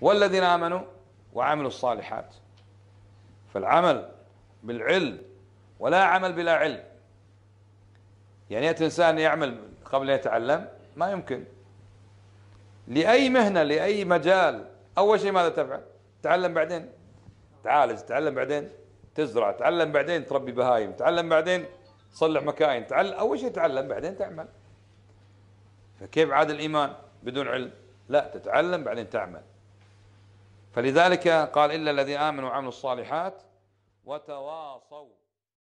والذين آمنوا وعملوا الصالحات فالعمل بالعلم ولا عمل بلا علم يعني يأتي إنسان يعمل قبل أن يتعلم ما يمكن لأي مهنة لأي مجال أول شيء ماذا تفعل تعلم بعدين تعالج تعلم بعدين تزرع تعلم بعدين تربي بهايم تعلم بعدين تصلح مكاين تعلم أول شيء تعلم بعدين تعمل فكيف عاد الإيمان بدون علم لا تتعلم بعدين تعمل فلذلك قال إلا الذي آمنوا وعملوا الصالحات وتواصوا